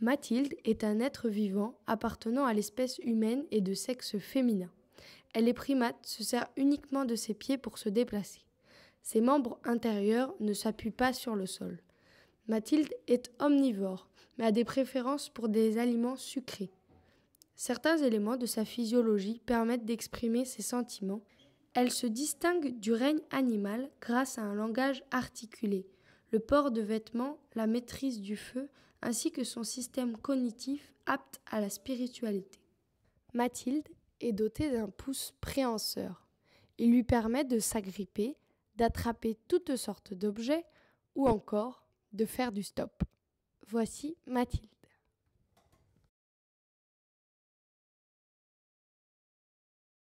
Mathilde est un être vivant appartenant à l'espèce humaine et de sexe féminin. Elle est primate, se sert uniquement de ses pieds pour se déplacer. Ses membres intérieurs ne s'appuient pas sur le sol. Mathilde est omnivore, mais a des préférences pour des aliments sucrés. Certains éléments de sa physiologie permettent d'exprimer ses sentiments. Elle se distingue du règne animal grâce à un langage articulé, le port de vêtements, la maîtrise du feu, ainsi que son système cognitif apte à la spiritualité. Mathilde est dotée d'un pouce préhenseur. Il lui permet de s'agripper, d'attraper toutes sortes d'objets ou encore de faire du stop. Voici Mathilde.